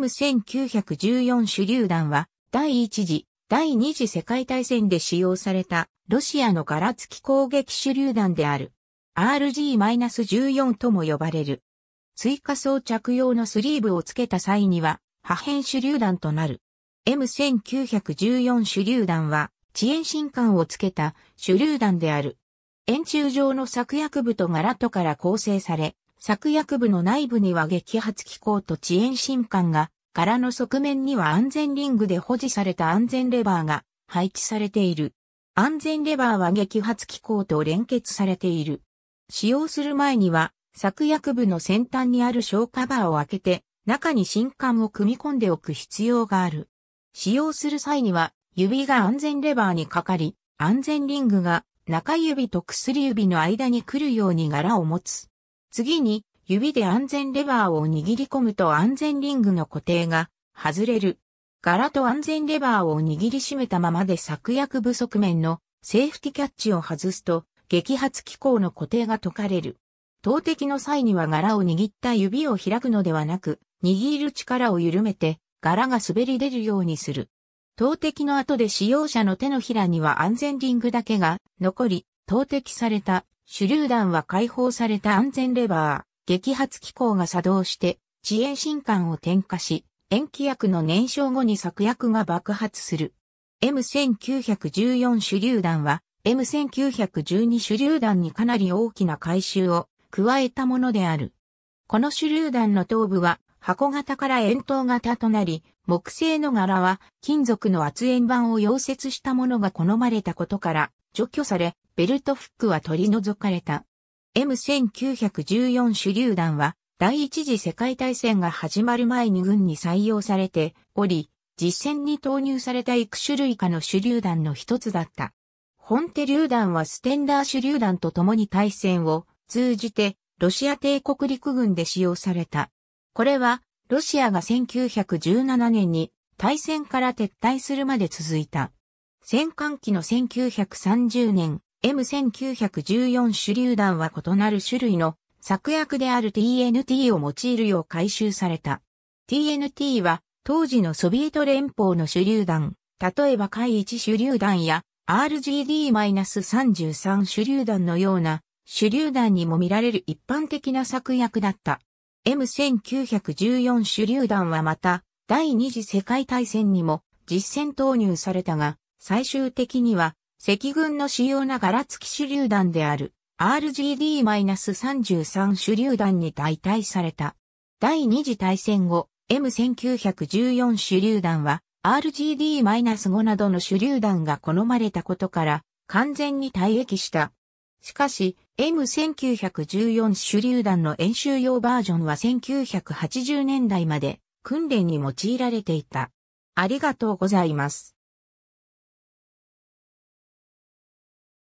M1914 手榴弾は、第一次、第二次世界大戦で使用された、ロシアのガラ付き攻撃手榴弾である。RG-14 とも呼ばれる。追加装着用のスリーブを付けた際には、破片手榴弾となる。M1914 手榴弾は、遅延進管を付けた手榴弾である。円柱状の作薬部とガラッから構成され、作薬部の内部には激発機構と遅延信管が、柄の側面には安全リングで保持された安全レバーが配置されている。安全レバーは激発機構と連結されている。使用する前には、作薬部の先端にある小カバーを開けて、中に新管を組み込んでおく必要がある。使用する際には、指が安全レバーにかかり、安全リングが中指と薬指の間に来るように柄を持つ。次に、指で安全レバーを握り込むと安全リングの固定が外れる。柄と安全レバーを握りしめたままで策薬不足面のセーフティキャッチを外すと激発機構の固定が解かれる。投擲の際には柄を握った指を開くのではなく、握る力を緩めて柄が滑り出るようにする。投擲の後で使用者の手のひらには安全リングだけが残り、投擲された手榴弾は解放された安全レバー、激発機構が作動して、遅延進管を点火し、延期薬の燃焼後に作薬が爆発する。M1914 手榴弾は、M1912 手榴弾にかなり大きな回収を加えたものである。この手榴弾の頭部は箱型から円筒型となり、木製の柄は金属の圧円板を溶接したものが好まれたことから除去され、ベルトフックは取り除かれた。M1914 手榴弾は第一次世界大戦が始まる前に軍に採用されており、実戦に投入された幾種類かの手榴弾の一つだった。本手榴弾はステンダー手榴弾と共に対戦を通じてロシア帝国陸軍で使用された。これはロシアが1917年に大戦から撤退するまで続いた。戦艦機の1930年 M1914 手榴弾は異なる種類の作薬である TNT を用いるよう回収された。TNT は当時のソビエト連邦の手榴弾、例えば海一手榴弾や RGD-33 手榴弾のような手榴弾にも見られる一般的な作薬だった。M1914 手榴弾はまた第二次世界大戦にも実戦投入されたが最終的には赤軍の主要な柄付き手榴弾である RGD-33 手榴弾に代替された。第二次大戦後、M1914 手榴弾は RGD-5 などの手榴弾が好まれたことから完全に退役した。しかし、M1914 手榴弾の演習用バージョンは1980年代まで訓練に用いられていた。ありがとうございます。